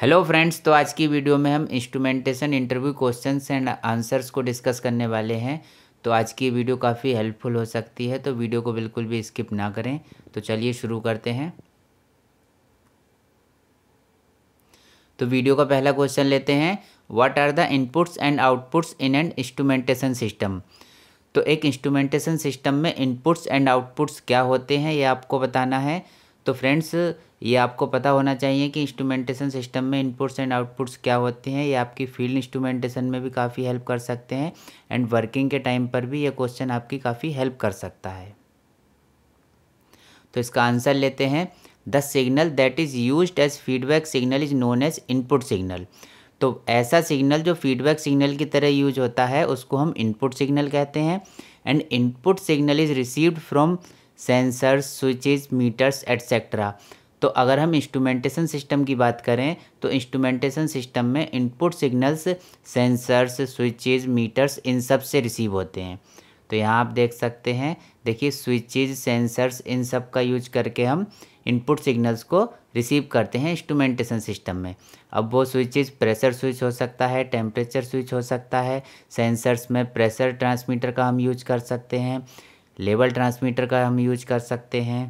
Hello friends तो आज की वीडियो में हम instrumentation interview questions and answers को डिस्कस करने वाले हैं तो आज की वीडियो काफ़ी हेल्पफुल हो सकती है तो वीडियो को बिल्कुल भी स्किप ना करें तो चलिए शुरू करते हैं तो वीडियो का पहला क्वेश्चन लेते हैं what are the inputs and outputs in and instrumentation system तो एक इंस्ट्रूमेंटेशन सिस्टम में इनपुट्स एंड आउटपुट्स क्या होते हैं ये आपको बताना है तो फ्रेंड्स ये आपको पता होना चाहिए कि इंस्ट्रूमेंटेशन सिस्टम में इनपुट्स एंड आउटपुट्स क्या होते हैं ये आपकी फील्ड इंस्ट्रूमेंटेशन में भी काफ़ी हेल्प कर सकते हैं एंड वर्किंग के टाइम पर भी ये क्वेश्चन आपकी काफ़ी हेल्प कर सकता है तो इसका आंसर लेते हैं the signal that is use as feedback signal is known as input signal तो ऐसा सिग्नल जो फीडबैक सिग्नल की तरह यूज होता है उसको हम इनपुट सिग्नल कहते हैं and input signal is received from sensors switches meters etcetera तो अगर हम इंस्ट्रूमेंटेशन सिस्टम की बात करें तो इंस्ट्रूमेंटेशन सिस्टम में input signals sensors switches meters इन सब से रिसीव होते हैं तो यहाँ आप देख सकते हैं देखिए स्विचेस सेंसर्स इन सब का यूज करके हम इनपुट सिग्नल्स को रिसीव करते हैं इंस्ट्रूमेंटेशन सिस्टम में अब वो स्विचेस प्रेशर स्विच हो सकता है टेम्परेचर स्विच हो सकता है सेंसर्स में प्रेशर ट्रांसमीटर का हम यूज कर सकते हैं लेवल ट्रांसमीटर का हम यूज कर सकते हैं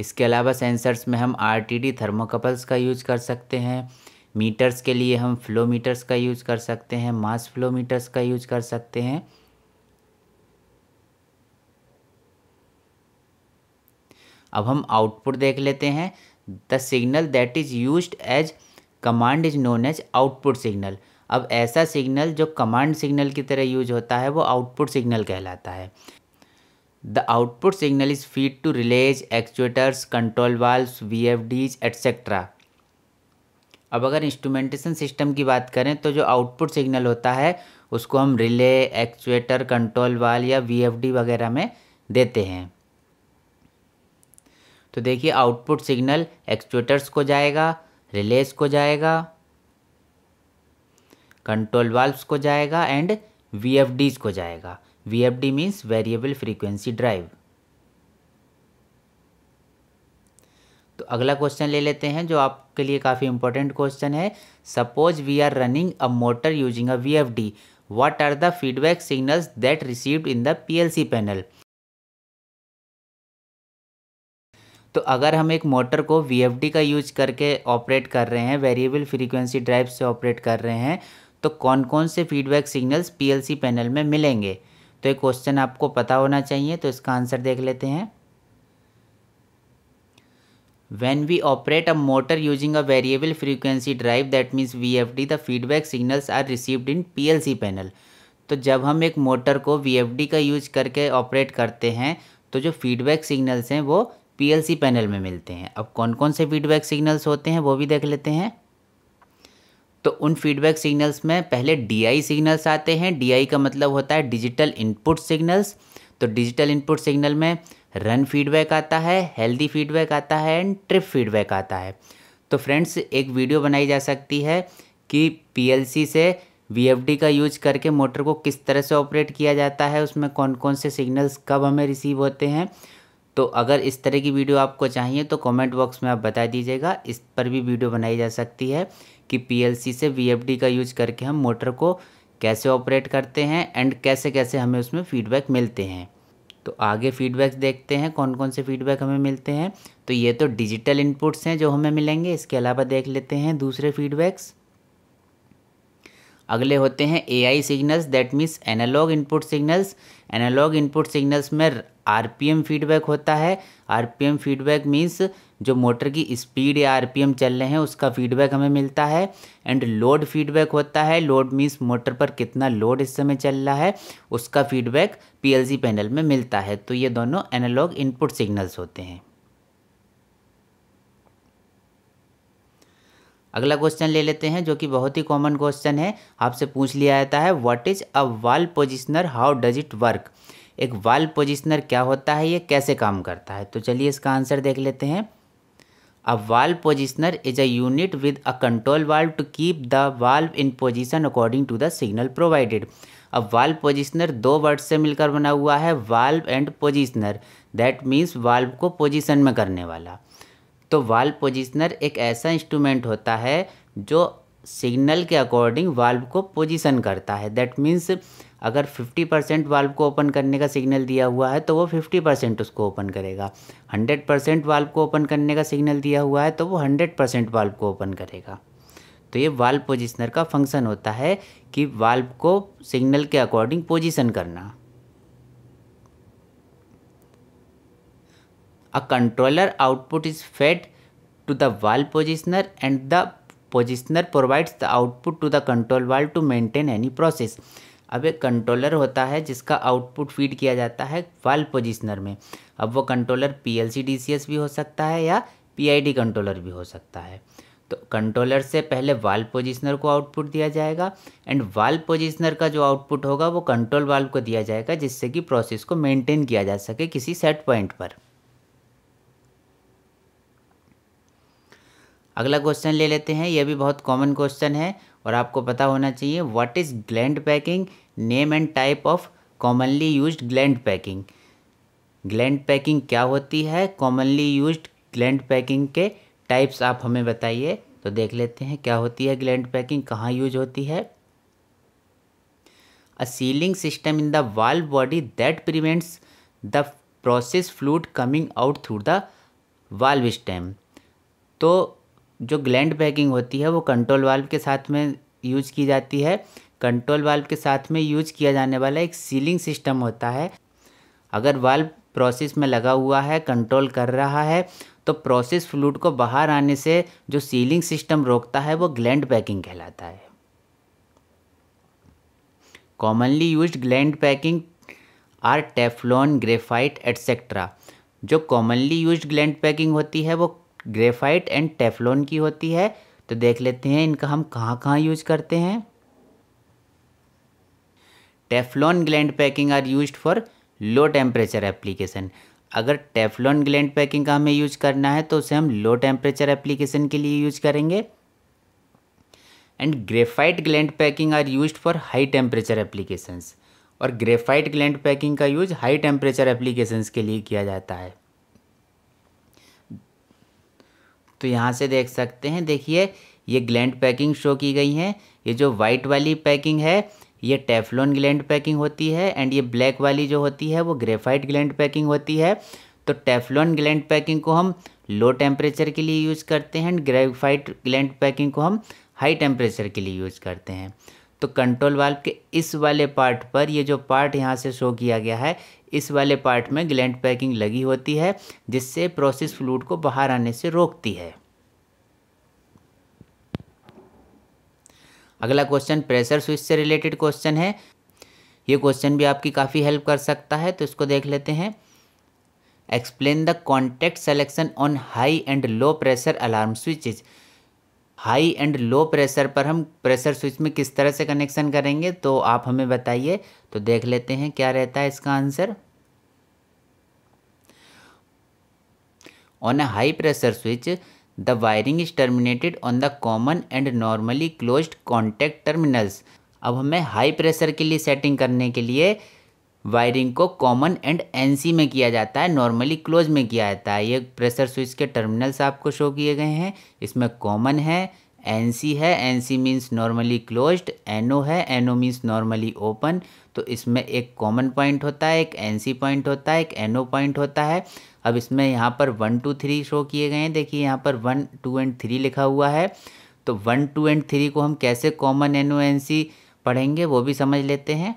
इसके अलावा सेंसर्स में हम आरटीडी थर्मोकपल्स का यूज कर सकते हैं मीटर्स के लिए हम फ्लो मीटर्स का यूज कर सकते हैं मास फ्लो मीटर्स का यूज कर सकते हैं अब हम आउटपुट देख लेते हैं the signal that is use as command is known as output signal अब ऐसा सिग्नल जो कमांड सिग्नल की तरह यूज होता है वो आउटपुट सिग्नल कहलाता है the output signal is feed to relays actuators control valve V F Ds etcetera अब अगर इंस्ट्रूमेंटेशन सिस्टम की बात करें तो जो आउटपुट सिग्नल होता है उसको हम रिले एक्चुएटर कंट्रोल वाल या वी एफ डी वगैरह में देते हैं तो देखिए आउटपुट सिग्नल एक्चुएटर्स को जाएगा रिलेज को जाएगा कंट्रोल वाल्व्स को जाएगा एंड वी को जाएगा V F D means variable frequency drive तो अगला क्वेश्चन ले लेते हैं जो आपके लिए काफ़ी इंपॉर्टेंट क्वेश्चन है suppose we are running a motor using a V F D the feedback signals that signals in the in L C panel तो अगर हम एक मोटर को वी का यूज करके ऑपरेट कर रहे हैं वेरिएबल फ्रीक्वेंसी ड्राइव से ऑपरेट कर रहे हैं तो कौन कौन से फीडबैक सिग्नल्स पीएलसी पैनल में मिलेंगे तो ये क्वेश्चन आपको पता होना चाहिए तो इसका आंसर देख लेते हैं when we operate a motor using a variable frequency drive that means VFD the feedback signals are received in PLC panel तो जब हम एक मोटर को VFD का यूज करके ऑपरेट करते हैं तो जो फीडबैक सिग्नल्स हैं वो PLC पैनल में मिलते हैं अब कौन कौन से फीडबैक सिग्नल्स होते हैं वो भी देख लेते हैं तो उन फीडबैक सिग्नल्स में पहले डी सिग्नल्स आते हैं डी का मतलब होता है डिजिटल इनपुट सिग्नल्स तो डिजिटल इनपुट सिग्नल में रन फीडबैक आता है हेल्दी फीडबैक आता है एंड ट्रिप फीडबैक आता है तो फ्रेंड्स एक वीडियो बनाई जा सकती है कि पीएलसी से वीएफडी का यूज करके मोटर को किस तरह से ऑपरेट किया जाता है उसमें कौन कौन से सिग्नल्स कब हमें रिसीव होते हैं तो अगर इस तरह की वीडियो आपको चाहिए तो कमेंट बॉक्स में आप बता दीजिएगा इस पर भी वीडियो बनाई जा सकती है कि पीएलसी से वीएफडी का यूज करके हम मोटर को कैसे ऑपरेट करते हैं एंड कैसे कैसे हमें उसमें फीडबैक मिलते हैं तो आगे फीडबैक्स देखते हैं कौन कौन से फीडबैक हमें मिलते हैं तो ये तो डिजिटल इनपुट्स हैं जो हमें मिलेंगे इसके अलावा देख लेते हैं दूसरे फीडबैक्स अगले होते हैं A I signals that means analogue input signals analogue input signals में आरपीएम फीडबैक होता है आरपीएम फीडबैक मीन्स जो मोटर की स्पीड या आरपीएम चल रहे हैं उसका फीडबैक हमें मिलता है एंड लोड फीडबैक होता है लोड मीन्स मोटर पर कितना लोड इस समय चल रहा है उसका फीडबैक पीएलसी पैनल में मिलता है तो ये दोनों एनालॉग इनपुट सिग्नल्स होते हैं अगला क्वेश्चन ले लेते हैं जो कि बहुत ही कॉमन क्वेश्चन है आपसे पूछ लिया जाता है what is a valve positioner how does it work एक वाल पोजिशनर क्या होता है ये कैसे काम करता है तो चलिए इसका आंसर देख लेते हैं a valve positioner is a unit with a control valve to keep the valve in position according to the signal provided अब वाल्व पोजिशनर दो वर्ड से मिलकर बना हुआ है valve and positioner that means valve को पोजिशन में करने वाला तो वाल्व पोजिशनर एक ऐसा इंस्ट्रूमेंट होता है जो सिग्नल के अकॉर्डिंग वाल्व को पोजिशन करता है दैट मीन्स अगर 50 परसेंट वाल्व को ओपन करने का सिग्नल दिया हुआ है तो वो 50 परसेंट उसको ओपन करेगा 100 परसेंट वाल्व को ओपन करने का सिग्नल दिया हुआ है तो वो 100 परसेंट वाल्व को ओपन करेगा तो ये वाल्व पोजिशनर का फंक्शन होता है कि वाल्व को सिग्नल के अकॉर्डिंग पोजिशन करना a controller output is fed to the valve positioner and the positioner provides the output to the control valve to maintain any process अब एक कंट्रोलर होता है जिसका आउटपुट फीड किया जाता है वाल पोजिशनर में अब वो controller P L C D C S भी हो सकता है या पी आई डी कंट्रोलर भी हो सकता है तो कंट्रोलर से पहले वाल पोजिशनर को आउटपुट दिया जाएगा एंड वाल पोजिशनर का जो आउटपुट होगा वो कंट्रोल वाल को दिया जाएगा जिससे कि प्रोसेस को मेंटेन किया जा सके किसी सेट पॉइंट पर अगला क्वेश्चन ले लेते हैं यह भी बहुत कॉमन क्वेश्चन है और आपको पता होना चाहिए what is gland packing name and type of commonly use gland packing gland packing क्या होती है कॉमनली यूज ग्लैंड पैकिंग के टाइप्स आप हमें बताइए तो देख लेते हैं क्या होती है ग्लैंड पैकिंग कहाँ यूज होती है a sealing system in the valve body that prevents the process fluid coming out through the valve stem तो जो ग्लैंड पैकिंग होती है वो कंट्रोल वाल्व के साथ में यूज की जाती है कंट्रोल वाल्व के साथ में यूज किया जाने वाला एक सीलिंग सिस्टम होता है अगर वाल्व प्रोसेस में लगा हुआ है कंट्रोल कर रहा है तो प्रोसेस फ्लूड को बाहर आने से जो सीलिंग सिस्टम रोकता है वो ग्लैंड पैकिंग कहलाता है commonly use gland packing are Teflon graphite etcetera जो कॉमनली यूज ग्लैंड पैकिंग होती है वो ग्रेफाइट एंड टेफलोन की होती है तो देख लेते हैं इनका हम कहाँ कहाँ यूज करते हैं Teflon gland packing are use for low temperature application अगर टेफलोन ग्लैंड पैकिंग का हमें यूज करना है तो उसे हम लो टेम्परेचर एप्लीकेशन के लिए यूज करेंगे and graphite gland packing are use for high temperature applications और ग्रेफाइट ग्लैंड पैकिंग का यूज हाई टेम्परेचर एप्लीकेशंस के लिए किया जाता है तो यहाँ से देख सकते हैं देखिए ये ग्लैंड पैकिंग शो की गई है ये जो वाइट वाली पैकिंग है ये टेफलोन ग्लैंड पैकिंग होती है एंड ये ब्लैक वाली जो होती है वो ग्रेफाइट ग्लैंड पैकिंग होती है तो टेफलोन ग्लैंड पैकिंग को हम लो टेम्परेचर के लिए यूज़ करते हैं एंड ग्रेफाइट ग्लैंड पैकिंग को हम हाई टेम्परेचर के लिए यूज़ करते हैं तो कंट्रोल वाल्व के इस वाले पार्ट पर ये जो पार्ट यहाँ से शो किया गया है इस वाले पार्ट में ग्लैंड पैकिंग लगी होती है जिससे प्रोसेस फ्लूड को बाहर आने से रोकती है अगला क्वेश्चन प्रेशर स्विच से रिलेटेड क्वेश्चन है ये क्वेश्चन भी आपकी काफ़ी हेल्प कर सकता है तो इसको देख लेते हैं explain the contact selection on high and low pressure alarm switches high and low pressure पर हम प्रेशर स्विच में किस तरह से कनेक्शन करेंगे तो आप हमें बताइए तो देख लेते हैं क्या रहता है इसका answer on a high pressure switch the wiring is terminated on the common and normally closed contact terminals अब हमें हाई प्रेशर के लिए सेटिंग करने के लिए वायरिंग को कॉमन एंड एनसी में किया जाता है नॉर्मली क्लोज में किया जाता है ये प्रेशर स्विच के टर्मिनल्स आपको शो किए गए हैं इसमें कॉमन है एन सी है N C means normally closed N O है N O means normally open तो इसमें एक कॉमन पॉइंट होता है एक एन सी पॉइंट होता है एक एन ओ पॉइंट होता है अब इसमें यहाँ पर वन टू थ्री शो किए गए हैं देखिए यहाँ पर वन टू एंड थ्री लिखा हुआ है तो वन टू एंड थ्री को हम कैसे common N O N C पढ़ेंगे वो भी समझ लेते हैं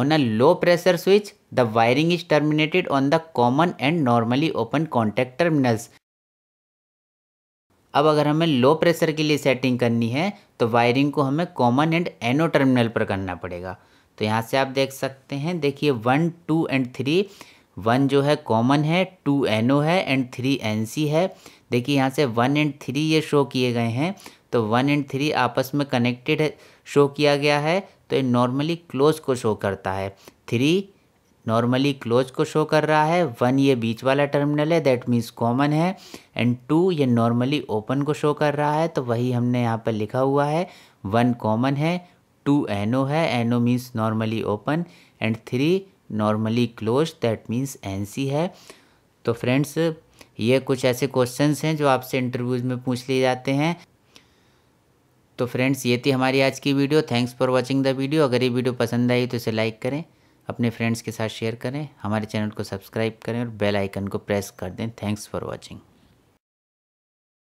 On a low pressure switch, the wiring is terminated on the common and normally open contact terminals. अब अगर हमें लो प्रेशर के लिए सेटिंग करनी है तो वायरिंग को हमें कॉमन एंड एनो टर्मिनल पर करना पड़ेगा तो यहाँ से आप देख सकते हैं देखिए one two and three one जो है कॉमन है टू एनो है एंड थ्री एन सी है देखिए यहाँ से वन एंड थ्री ये शो किए गए हैं तो वन एंड थ्री आपस में कनेक्टेड है शो किया गया है तो ये नॉर्मली क्लोज को शो करता है थ्री नॉर्मली क्लोज को शो कर रहा है वन ये बीच वाला टर्मिनल है दैट मीन्स कॉमन है एंड टू ये नॉर्मली ओपन को शो कर रहा है तो वही हमने यहाँ पर लिखा हुआ है वन कॉमन है टू एनो है N O means normally open and three normally close that means N C है तो फ्रेंड्स ये कुछ ऐसे क्वेश्चंस हैं जो आपसे इंटरव्यूज़ में पूछ लिए जाते हैं तो फ्रेंड्स ये थी हमारी आज की video thanks for watching the video अगर ये वीडियो पसंद आई तो इसे लाइक करें अपने फ्रेंड्स के साथ शेयर करें हमारे चैनल को सब्सक्राइब करें और बेल आइकन को प्रेस कर दें थैंक्स फॉर वॉचिंग